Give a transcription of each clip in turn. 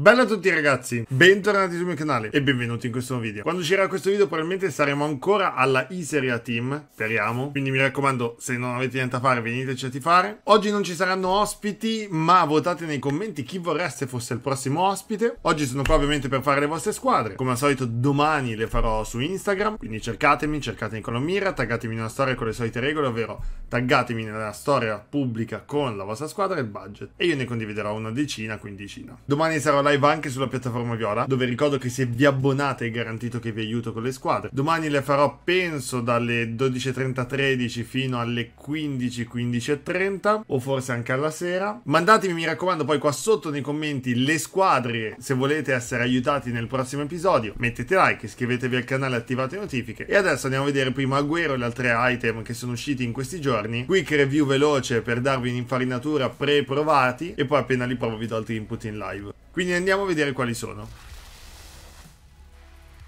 Bella a tutti ragazzi, bentornati sul mio canale e benvenuti in questo nuovo video. Quando uscirà questo video probabilmente saremo ancora alla Iseria e Team, speriamo. Quindi mi raccomando, se non avete niente a fare veniteci a tifare. Oggi non ci saranno ospiti, ma votate nei commenti chi vorreste fosse il prossimo ospite. Oggi sono qua ovviamente per fare le vostre squadre. Come al solito domani le farò su Instagram, quindi cercatemi, cercate Nicola Mira, taggatemi nella storia con le solite regole, ovvero taggatemi nella storia pubblica con la vostra squadra e il budget. E io ne condividerò una decina, quindicina. Domani sarò alla live anche sulla piattaforma Viola, dove ricordo che se vi abbonate è garantito che vi aiuto con le squadre. Domani le farò, penso, dalle 12.30-13 fino alle 15.15.30 o forse anche alla sera. Mandatemi, mi raccomando, poi qua sotto nei commenti le squadre se volete essere aiutati nel prossimo episodio. Mettete like, iscrivetevi al canale, attivate le notifiche. E adesso andiamo a vedere prima Agüero e le altre item che sono usciti in questi giorni. Quick review veloce per darvi un'infarinatura pre-provati e poi appena li provo vi do altri input in live. Quindi andiamo a vedere quali sono.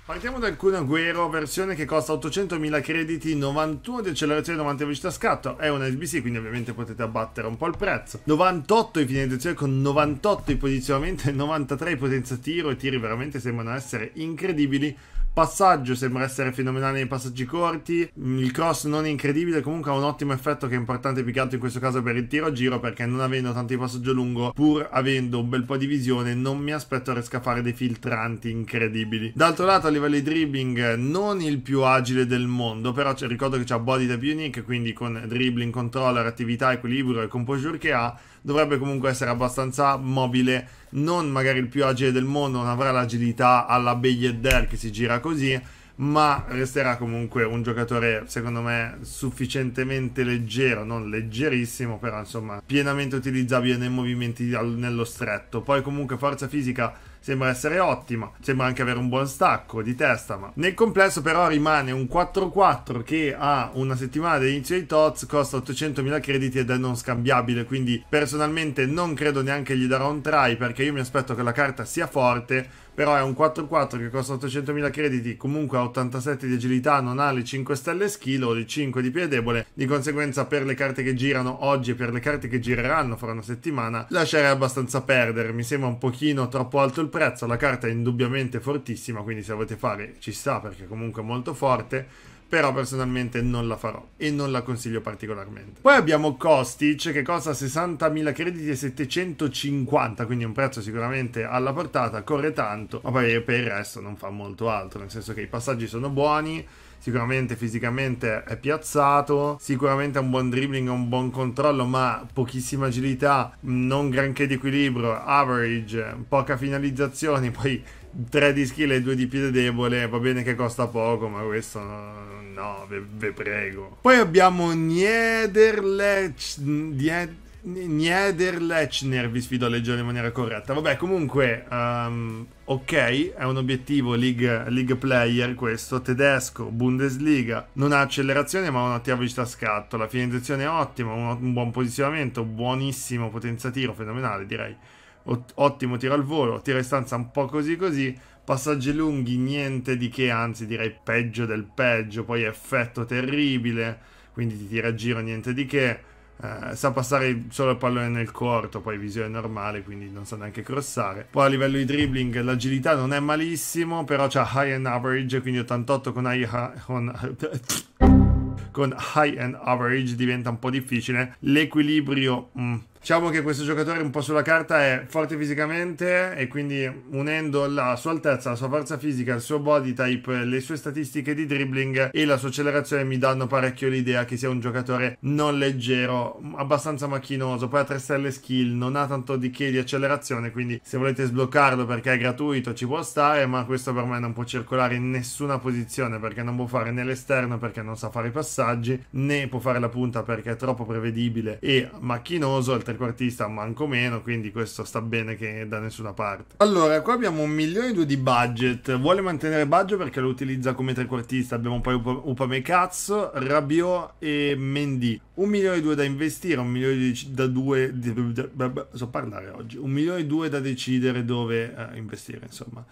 Partiamo dal Kun Agüero, versione che costa 800.000 crediti, 91 di accelerazione, e 90 di velocità scatto, è una SBC quindi ovviamente potete abbattere un po' il prezzo, 98 di finalizzazione con 98 di posizionamento e 93 di potenza tiro I tiri veramente sembrano essere incredibili, passaggio sembra essere fenomenale nei passaggi corti, mm, il cross non è incredibile, comunque ha un ottimo effetto che è importante più che altro in questo caso per il tiro a giro perché non avendo tanto passaggio lungo, pur avendo un bel po' di visione, non mi aspetto a fare dei filtranti incredibili. D'altro lato a livello di dribbling non il più agile del mondo, però ricordo che ha body da unique, quindi con dribbling, controller, attività, equilibrio e composure che ha, dovrebbe comunque essere abbastanza mobile, non magari il più agile del mondo, non avrà l'agilità alla Beyed Dell che si gira così, ma resterà comunque un giocatore secondo me sufficientemente leggero, non leggerissimo, però insomma pienamente utilizzabile nei movimenti nello stretto. Poi comunque forza fisica sembra essere ottima, sembra anche avere un buon stacco di testa, ma nel complesso però rimane un 4-4 che ha una settimana dall'inizio dei TOTS, costa 800.000 crediti ed è non scambiabile, quindi personalmente non credo neanche gli darò un try perché io mi aspetto che la carta sia forte, però è un 4-4 che costa 800.000 crediti, comunque ha 87 di agilità, non ha le 5 stelle skill o le 5 di piede debole, di conseguenza per le carte che girano oggi e per le carte che gireranno fra una settimana, lasciare abbastanza perdere, mi sembra un pochino troppo alto il prezzo, la carta è indubbiamente fortissima, quindi se la volete fare ci sta perché comunque è molto forte, però personalmente non la farò e non la consiglio particolarmente. Poi abbiamo Kostic che costa 60.000 crediti e 750, quindi un prezzo sicuramente alla portata, corre tanto, ma poi per il resto non fa molto altro, nel senso che i passaggi sono buoni, sicuramente fisicamente è piazzato, sicuramente ha un buon dribbling, un buon controllo, ma pochissima agilità, non granché di equilibrio, average, poca finalizzazione, poi tre di skill e due di piede debole, va bene che costa poco, ma questo no, ve, ve prego. Poi abbiamo Niederlech... Nied, Niederlechner, vi sfido a leggere in maniera corretta. Vabbè, comunque, um, ok, è un obiettivo league, league, player questo, tedesco, Bundesliga, non ha accelerazione ma ha un'ottima velocità scatto, la finalizzazione è ottima, un, un buon posizionamento, buonissimo potenza tiro, fenomenale direi. Ot- ottimo tiro al volo, tiro a distanza un po' così così, passaggi lunghi, niente di che, anzi direi peggio del peggio, poi effetto terribile, quindi ti tira a giro niente di che, eh, sa passare solo il pallone nel corto, poi visione normale, quindi non sa neanche crossare. Poi a livello di dribbling l'agilità non è malissimo, però c'ha high and average, quindi 88 con high... Con... con high and average diventa un po' difficile. L'equilibrio... Mm Diciamo che questo giocatore un po' sulla carta è forte fisicamente e quindi unendo la sua altezza, la sua forza fisica, il suo body type, le sue statistiche di dribbling e la sua accelerazione mi danno parecchio l'idea che sia un giocatore non leggero, abbastanza macchinoso, poi ha 3 stelle skill, non ha tanto di che di accelerazione, quindi se volete sbloccarlo perché è gratuito ci può stare, ma questo per me non può circolare in nessuna posizione perché non può fare né l'esterno perché non sa fare i passaggi, né può fare la punta perché è troppo prevedibile e macchinoso, altrimenti trequartista manco meno, quindi questo sta bene che da nessuna parte. Allora, qua abbiamo un milione e due di budget, vuole mantenere Baggio perché lo utilizza come trequartista, abbiamo poi Upamecazzo, Rabiot e Mendy un milione e due da investire, un milione di, da due, di, da, so parlare oggi, un milione e due da decidere dove uh, investire, insomma.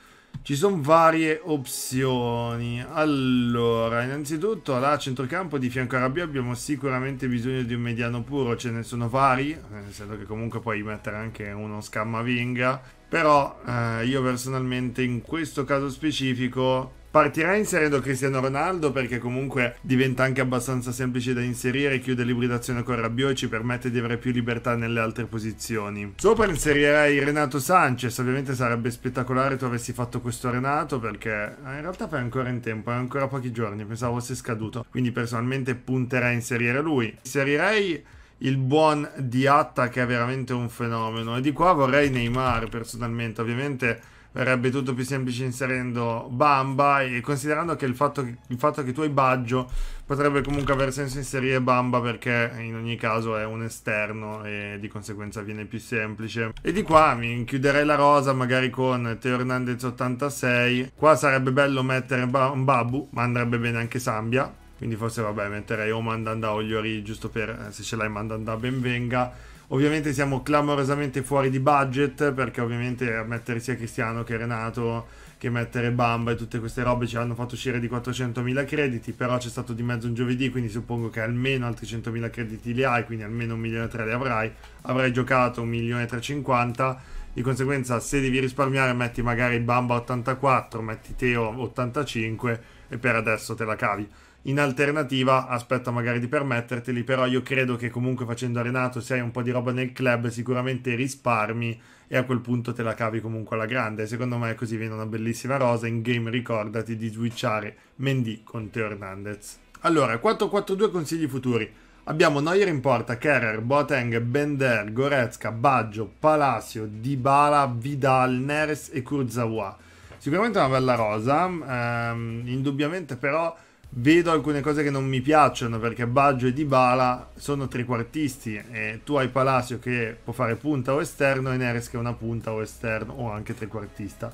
Ci sono varie opzioni. Allora, innanzitutto là a centrocampo di fianco a Rabiot abbiamo sicuramente bisogno di un mediano puro, ce ne sono vari, eh, nel senso che comunque puoi mettere anche uno scammavinga. Però eh, io personalmente in questo caso specifico Partirà inserendo Cristiano Ronaldo perché comunque diventa anche abbastanza semplice da inserire, chiude l'ibridazione con Rabiot e ci permette di avere più libertà nelle altre posizioni. Sopra inserirei Renato Sanchez, ovviamente sarebbe spettacolare tu avessi fatto questo Renato perché eh, in realtà fai ancora in tempo, hai ancora pochi giorni, pensavo fosse scaduto, quindi personalmente punterei a inserire lui. Inserirei il buon Diatta che è veramente un fenomeno e di qua vorrei Neymar personalmente, ovviamente verrebbe tutto più semplice inserendo Bamba e considerando che il fatto che, il fatto che tu hai Baggio potrebbe comunque aver senso inserire Bamba perché in ogni caso è un esterno e di conseguenza viene più semplice. E di qua mi chiuderei la rosa magari con Teo Hernandez 86. Qua sarebbe bello mettere ba- Babu, ma andrebbe bene anche Sambia. Quindi forse vabbè metterei o Mandanda o Liori giusto per eh, se ce l'hai Mandanda ben venga Ovviamente siamo clamorosamente fuori di budget perché ovviamente mettere sia Cristiano che Renato che mettere Bamba e tutte queste robe ci hanno fatto uscire di 400.000 crediti, però c'è stato di mezzo un giovedì, quindi suppongo che almeno altri 100.000 crediti li hai, quindi almeno 1.300.000 li avrai, avrai giocato 1.350.000, di conseguenza se devi risparmiare metti magari Bamba 84, metti Teo 85 e per adesso te la cavi in alternativa aspetta magari di permetterteli, però io credo che comunque facendo arenato, se hai un po' di roba nel club, sicuramente risparmi e a quel punto te la cavi comunque alla grande. Secondo me così viene una bellissima rosa. In game ricordati di switchare Mendy con Teo Hernandez. Allora, 4-4-2 consigli futuri. Abbiamo Neuer in porta, Kerrer, Boateng, Bender, Goretzka, Baggio, Palacio, Dybala, Vidal, Neres e Kurzawa. Sicuramente una bella rosa, ehm, indubbiamente però vedo alcune cose che non mi piacciono perché Baggio e Dybala sono trequartisti e tu hai Palacio che può fare punta o esterno e Neres che è una punta o esterno o anche trequartista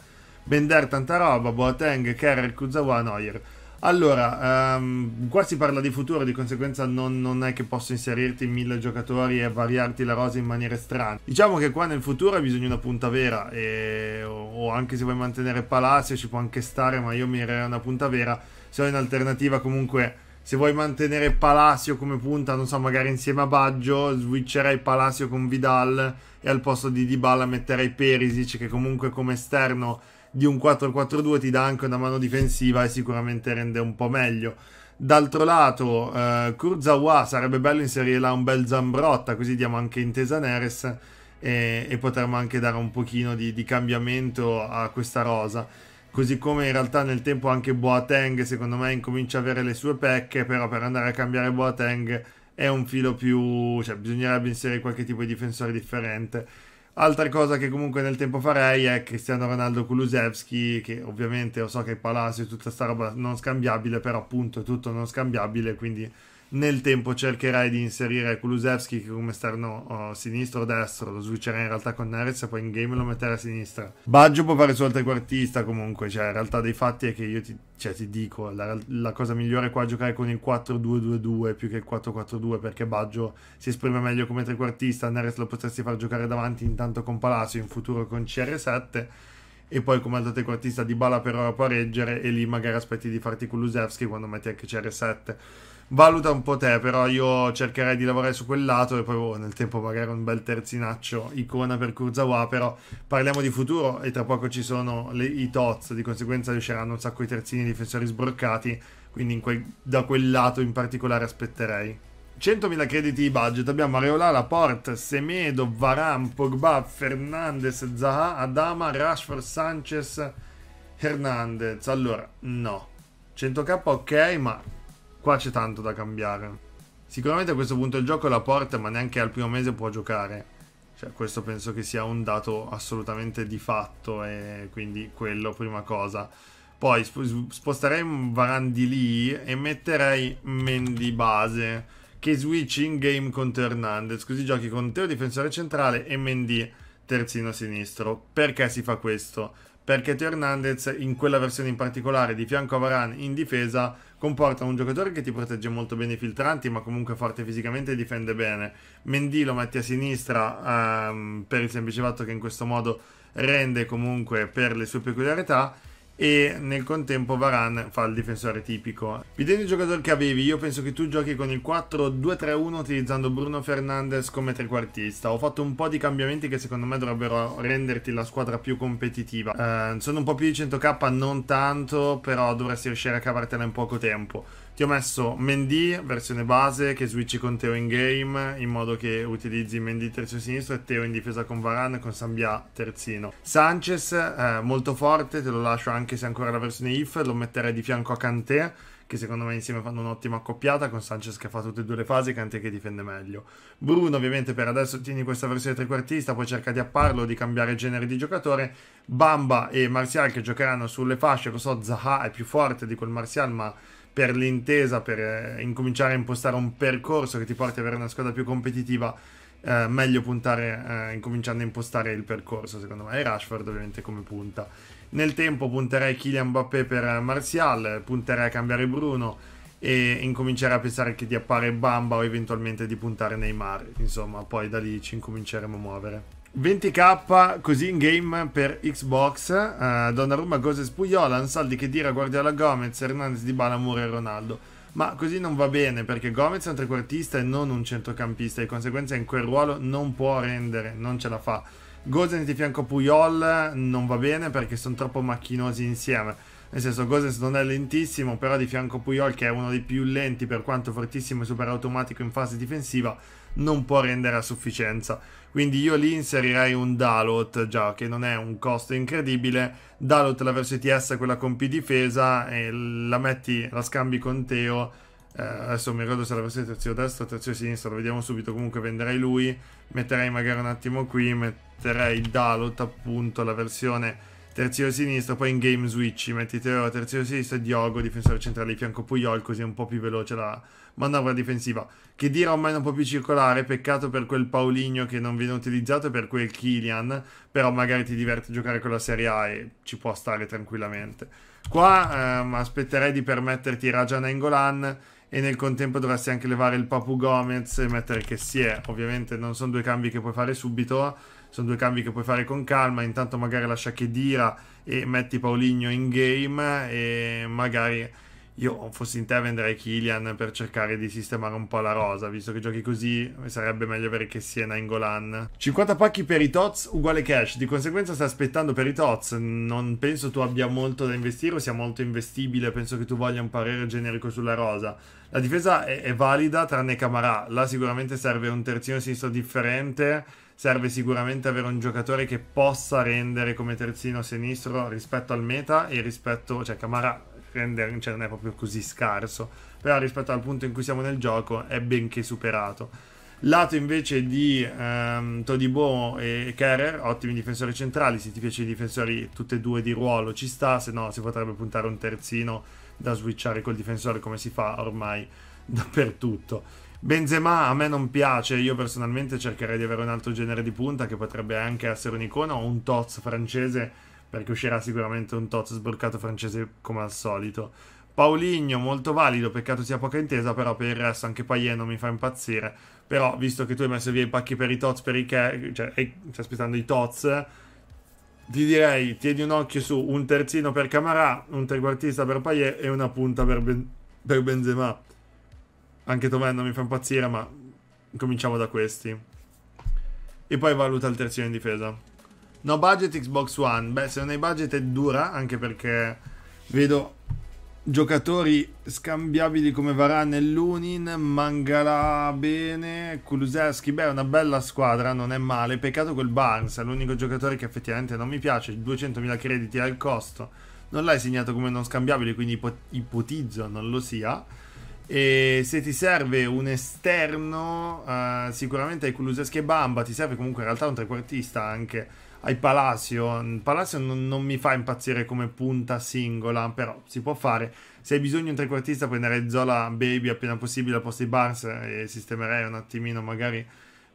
Bender tanta roba, Boateng, Kerr, Kuzawa, Neuer allora, um, qua si parla di futuro, di conseguenza non, non, è che posso inserirti mille giocatori e variarti la rosa in maniere strane. Diciamo che qua nel futuro hai bisogno di una punta vera, e, o, o, anche se vuoi mantenere Palacio ci può anche stare, ma io mi a una punta vera. Se ho in alternativa comunque, se vuoi mantenere Palacio come punta, non so, magari insieme a Baggio, switcherai Palacio con Vidal e al posto di Dybala metterai Perisic che comunque come esterno di un 4-4-2 ti dà anche una mano difensiva e sicuramente rende un po' meglio. D'altro lato, eh, Kurzawa sarebbe bello inserire là un bel Zambrotta, così diamo anche intesa Neres e, e potremmo anche dare un pochino di, di cambiamento a questa rosa così come in realtà nel tempo anche Boateng secondo me incomincia a avere le sue pecche però per andare a cambiare Boateng è un filo più cioè bisognerebbe inserire qualche tipo di difensore differente Altra cosa che comunque nel tempo farei è Cristiano Ronaldo Kulusevski, che ovviamente lo so che Palacio e tutta sta roba non scambiabile, però appunto è tutto non scambiabile, quindi nel tempo cercherai di inserire Kulusevski che come esterno oh, sinistro o destro lo switcherà in realtà con Nerez e poi in game lo metterai a sinistra Baggio può fare solo suo trequartista comunque cioè in realtà dei fatti è che io ti, cioè, ti dico la, la, cosa migliore qua è giocare con il 4-2-2-2 più che il 4-4-2 perché Baggio si esprime meglio come trequartista Nerez lo potresti far giocare davanti intanto con Palacio in futuro con CR7 e poi come altro trequartista di Bala per ora può reggere e lì magari aspetti di farti Kulusevski quando metti anche CR7 valuta un po' te, però io cercherei di lavorare su quel lato e poi oh, nel tempo magari un bel terzinaccio icona per Kurzawa, però parliamo di futuro e tra poco ci sono le, i TOTS, di conseguenza riusciranno un sacco i terzini difensori sbroccati, quindi quel, da quel lato in particolare aspetterei. 100.000 crediti di budget, abbiamo Areola, Laporte, Semedo, Varan, Pogba, Fernandez, Zaha, Adama, Rashford, Sanchez, Hernandez. Allora, no. 100k ok, ma Qua c'è tanto da cambiare. Sicuramente a questo punto il gioco è la porta, ma neanche al primo mese può giocare. Cioè, questo penso che sia un dato assolutamente di fatto e quindi quello prima cosa. Poi sposterei Varan di lì e metterei Mendy base che switch in game contro Hernandez, così giochi con Teo difensore centrale e Mendy terzino sinistro. Perché si fa questo? perché Teo Hernandez in quella versione in particolare di fianco a Varane in difesa comporta un giocatore che ti protegge molto bene i filtranti ma comunque forte fisicamente e difende bene Mendy lo metti a sinistra ehm, per il semplice fatto che in questo modo rende comunque per le sue peculiarità e nel contempo Varane fa il difensore tipico. Vedendo il giocatore che avevi, io penso che tu giochi con il 4-2-3-1 utilizzando Bruno Fernandes come trequartista. Ho fatto un po' di cambiamenti che secondo me dovrebbero renderti la squadra più competitiva. Eh, sono un po' più di 100k, non tanto, però dovresti riuscire a cavartela in poco tempo. Ti ho messo Mendy, versione base, che switchi con Teo in game, in modo che utilizzi Mendy terzino sinistro e Teo in difesa con Varane, con Sambia terzino. Sanchez, eh, molto forte, te lo lascio anche se ancora la versione IF, lo metterei di fianco a Kanté, che secondo me insieme fanno un'ottima accoppiata, con Sanchez che fa tutte e due le fasi, Kanté che difende meglio. Bruno ovviamente per adesso tieni questa versione trequartista, poi cerca di apparlo, di cambiare genere di giocatore. Bamba e Martial che giocheranno sulle fasce, lo so, Zaha è più forte di quel Martial, ma per l'intesa, per eh, incominciare a impostare un percorso che ti porti ad avere una squadra più competitiva, eh, meglio puntare, eh, incominciando a impostare il percorso, secondo me. E Rashford ovviamente come punta. Nel tempo punterei Kylian Mbappé per Martial, punterei a cambiare Bruno e incominciare a pensare che di appare Bamba o eventualmente di puntare Neymar. Insomma, poi da lì ci incominceremo a muovere. 20k così in game per Xbox, uh, Donnarumma, Goses, Pugliola, Ansaldi che dira, Guardiola, Gomez, Hernandez, Di Bala, e Ronaldo. Ma così non va bene perché Gomez è un trequartista e non un centrocampista, di conseguenza in quel ruolo non può rendere, non ce la fa. Gosens di fianco Puyol non va bene perché sono troppo macchinosi insieme. Nel senso, Gosens non è lentissimo, però di fianco Puyol, che è uno dei più lenti per quanto fortissimo e super automatico in fase difensiva, non può rendere a sufficienza. Quindi io lì inserirei un Dalot, già che non è un costo incredibile. Dalot la verso ETS, quella con P difesa, e la metti, la scambi con Teo. Eh, adesso mi ricordo se la versione terzio destra o terzio sinistra, lo vediamo subito. Comunque venderei lui, metterei magari un attimo qui, metterei Dalot appunto la versione terzino sinistro, poi in game switch metti Teo terzino sinistro e Diogo difensore centrale di fianco Puyol, così è un po' più veloce la manovra difensiva. Che dire ormai è un po' più circolare, peccato per quel Paulinho che non viene utilizzato e per quel Kilian, però magari ti diverte giocare con la Serie A e ci può stare tranquillamente. Qua ehm, aspetterei di permetterti Rajan Engolan e nel contempo dovresti anche levare il Papu Gomez e mettere che si è. Ovviamente non sono due cambi che puoi fare subito sono due cambi che puoi fare con calma, intanto magari lascia che Dira e metti Paulinho in game e magari io fossi in te venderei Killian per cercare di sistemare un po' la rosa, visto che giochi così sarebbe meglio avere che Siena in Golan. 50 pacchi per i Tots uguale cash, di conseguenza stai aspettando per i Tots, non penso tu abbia molto da investire o sia molto investibile, penso che tu voglia un parere generico sulla rosa. La difesa è, è valida tranne Camarà, là sicuramente serve un terzino sinistro differente serve sicuramente avere un giocatore che possa rendere come terzino sinistro rispetto al meta e rispetto, cioè Camara render, cioè non è proprio così scarso, però rispetto al punto in cui siamo nel gioco è benché superato. Lato invece di um, Todibo e Kerrer, ottimi difensori centrali, se ti piace i difensori tutti e due di ruolo ci sta, se no si potrebbe puntare un terzino da switchare col difensore come si fa ormai dappertutto. Benzema a me non piace, io personalmente cercherei di avere un altro genere di punta che potrebbe anche essere un'icona o un Toz francese, perché uscirà sicuramente un Toz sbroccato francese come al solito. Pauligno molto valido, peccato sia poca intesa, però per il resto anche Payet non mi fa impazzire. Però visto che tu hai messo via i pacchi per i Toz, per i che, cioè, cioè aspettando i Toz, ti direi tieni un occhio su un terzino per Camarà, un trequartista per Payet e una punta per, ben- per Benzema anche Tovenda mi fa impazzire, ma cominciamo da questi. E poi valuta il terzino in difesa. No budget Xbox One. Beh, se non hai budget è dura, anche perché vedo giocatori scambiabili come Varane e Lunin, Mangala bene, Kulusevski, beh è una bella squadra, non è male, peccato quel Barnes, è l'unico giocatore che effettivamente non mi piace, 200.000 crediti al costo, non l'hai segnato come non scambiabile, quindi ipotizzo non lo sia, e se ti serve un esterno, uh, sicuramente hai Kuluseschi e Bamba. Ti serve comunque in realtà un trequartista anche. Hai Palacio. Mm, Palacio non, non, mi fa impazzire come punta singola, però si può fare. Se hai bisogno di un trequartista, prendere Zola Baby appena possibile al posto di Barnes e sistemerei un attimino magari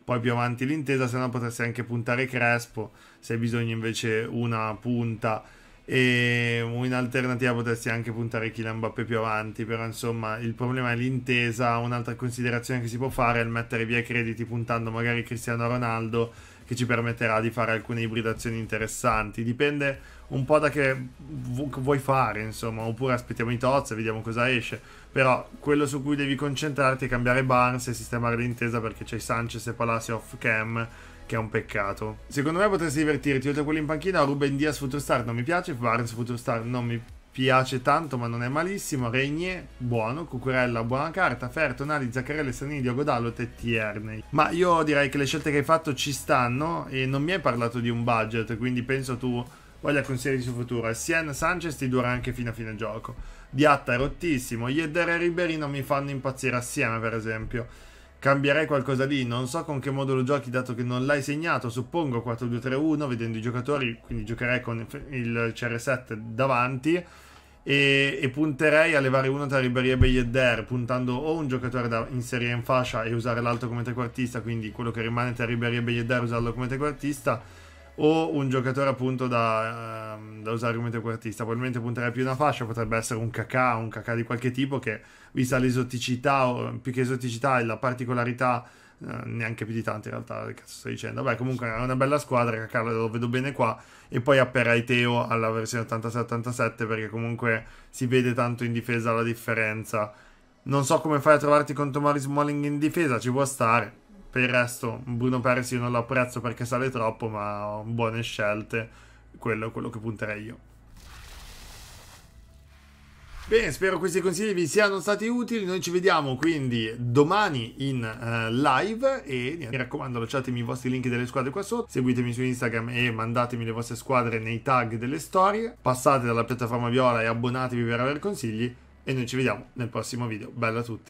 poi più avanti l'intesa. Se no, potresti anche puntare Crespo. Se hai bisogno invece una punta e in alternativa potresti anche puntare Kylian Mbappé più avanti però insomma il problema è l'intesa un'altra considerazione che si può fare è il mettere via i crediti puntando magari Cristiano Ronaldo che ci permetterà di fare alcune ibridazioni interessanti dipende un po' da che vuoi fare insomma oppure aspettiamo i tozzi e vediamo cosa esce però quello su cui devi concentrarti è cambiare Barnes e sistemare l'intesa perché c'è Sanchez e Palacio off cam che è un peccato. Secondo me potresti divertirti, oltre a quelli in panchina, Ruben Diaz Futurestar non mi piace, Barnes Futurestar non mi piace tanto ma non è malissimo, Regne buono, Cucurella buona carta, Ferto, Nali, Zaccarelli, Sanidio, Godallo e Ma io direi che le scelte che hai fatto ci stanno e non mi hai parlato di un budget, quindi penso tu voglia consigli su futuro. Sien Sanchez ti dura anche fino a fine gioco. Diatta è rottissimo, Yedder e non mi fanno impazzire assieme per esempio. Cambierei qualcosa lì, non so con che modulo giochi dato che non l'hai segnato, suppongo 4-2-3-1 vedendo i giocatori, quindi giocherei con il CR7 davanti e, e punterei a levare uno tra Ribéry e Bejedder, puntando o un giocatore da, inserire in fascia e usare l'altro come trequartista, quindi quello che rimane tra Ribéry e Bejedder usarlo come trequartista o un giocatore appunto da, ehm, da usare come trequartista. Probabilmente punterei più una fascia, potrebbe essere un cacà, un cacà di qualche tipo che, vista l'esoticità, più che esoticità e la particolarità, eh, neanche più di tanto in realtà, che sto dicendo. Beh, comunque è una bella squadra, cacà lo vedo bene qua, e poi apperai Teo alla versione 86-87 perché comunque si vede tanto in difesa la differenza. Non so come fai a trovarti contro Tomaris Smalling in difesa, ci può stare per il resto, Bruno Persi io non lo apprezzo perché sale troppo, ma buone scelte. Quello è quello che punterei io. Bene, spero questi consigli vi siano stati utili. Noi ci vediamo quindi domani in uh, live e mi raccomando lasciatemi i vostri link delle squadre qua sotto, seguitemi su Instagram e mandatemi le vostre squadre nei tag delle storie, passate dalla piattaforma viola e abbonatevi per avere consigli e noi ci vediamo nel prossimo video. Bella a tutti!